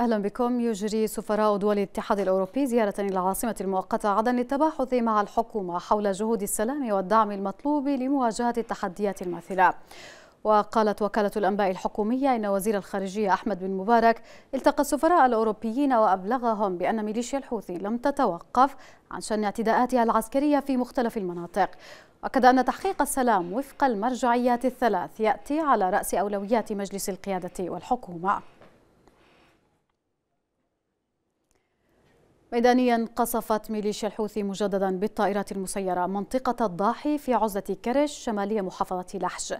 أهلا بكم يجري سفراء دول الاتحاد الأوروبي زيارة إلى العاصمة المؤقتة عدن للتباحث مع الحكومة حول جهود السلام والدعم المطلوب لمواجهة التحديات الماثلة وقالت وكالة الأنباء الحكومية إن وزير الخارجية أحمد بن مبارك التقى السفراء الأوروبيين وأبلغهم بأن ميليشيا الحوثي لم تتوقف عن شن اعتداءاتها العسكرية في مختلف المناطق أكد أن تحقيق السلام وفق المرجعيات الثلاث يأتي على رأس أولويات مجلس القيادة والحكومة ميدانيا قصفت ميليشيا الحوثي مجددا بالطائرات المسيرة منطقة الضاحي في عزلة كرش شمالية محافظة لحج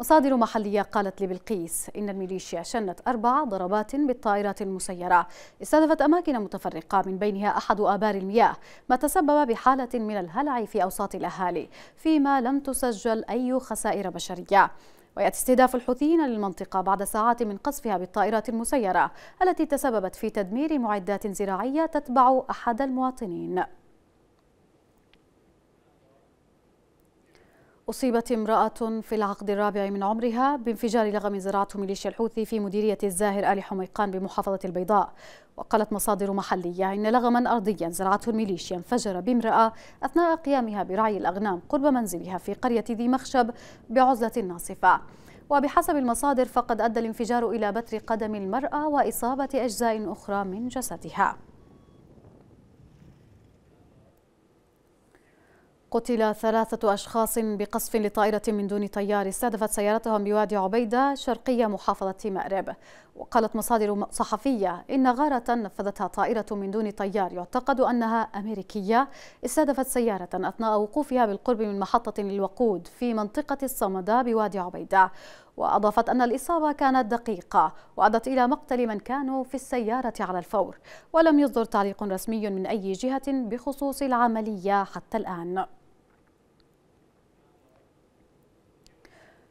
مصادر محلية قالت لبلقيس إن الميليشيا شنت أربع ضربات بالطائرات المسيرة استهدفت أماكن متفرقة من بينها أحد آبار المياه ما تسبب بحالة من الهلع في أوساط الأهالي فيما لم تسجل أي خسائر بشرية ويأتي استهداف الحوثيين للمنطقة بعد ساعات من قصفها بالطائرات المسيرة التي تسببت في تدمير معدات زراعية تتبع أحد المواطنين أصيبت امرأة في العقد الرابع من عمرها بانفجار لغم زرعته ميليشيا الحوثي في مديرية الزاهر آل حميقان بمحافظة البيضاء وقالت مصادر محلية إن لغما أرضيا زرعته الميليشيا انفجر بامرأة أثناء قيامها برعي الأغنام قرب منزلها في قرية ذي مخشب بعزلة ناصفة وبحسب المصادر فقد أدى الانفجار إلى بتر قدم المرأة وإصابة أجزاء أخرى من جسدها قتل ثلاثة أشخاص بقصف لطائرة من دون طيار استهدفت سيارتهم بوادي عبيدة شرقية محافظة مأرب وقالت مصادر صحفية إن غارة نفذتها طائرة من دون طيار يعتقد أنها أمريكية استهدفت سيارة أثناء وقوفها بالقرب من محطة للوقود في منطقة الصمدة بوادي عبيدة وأضافت أن الإصابة كانت دقيقة وأدت إلى مقتل من كانوا في السيارة على الفور ولم يصدر تعليق رسمي من أي جهة بخصوص العملية حتى الآن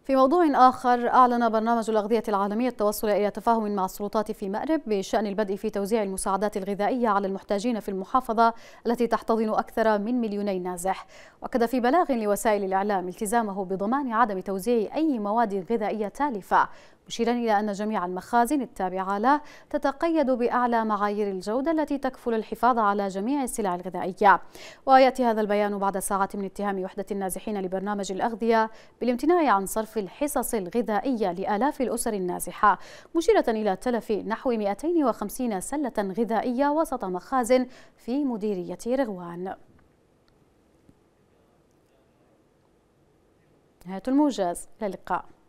في موضوع آخر أعلن برنامج الأغذية العالمي التوصل إلى تفاهم مع السلطات في مأرب بشأن البدء في توزيع المساعدات الغذائية على المحتاجين في المحافظة التي تحتضن أكثر من مليوني نازح وأكد في بلاغ لوسائل الإعلام التزامه بضمان عدم توزيع أي مواد غذائية تالفة مشيرا إلى أن جميع المخازن التابعة له تتقيد بأعلى معايير الجودة التي تكفل الحفاظ على جميع السلع الغذائية ويأتي هذا البيان بعد ساعة من اتهام وحدة النازحين لبرنامج الأغذية بالامتناع عن صرف الحصص الغذائية لآلاف الأسر النازحة مشيرة إلى تلف نحو 250 سلة غذائية وسط مخازن في مديرية رغوان نهاية الموجز للقاء